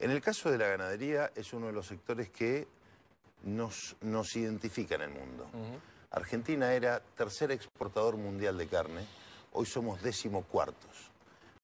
En el caso de la ganadería es uno de los sectores que nos, identifica en el mundo. Argentina era tercer exportador mundial de carne, hoy somos décimo cuartos.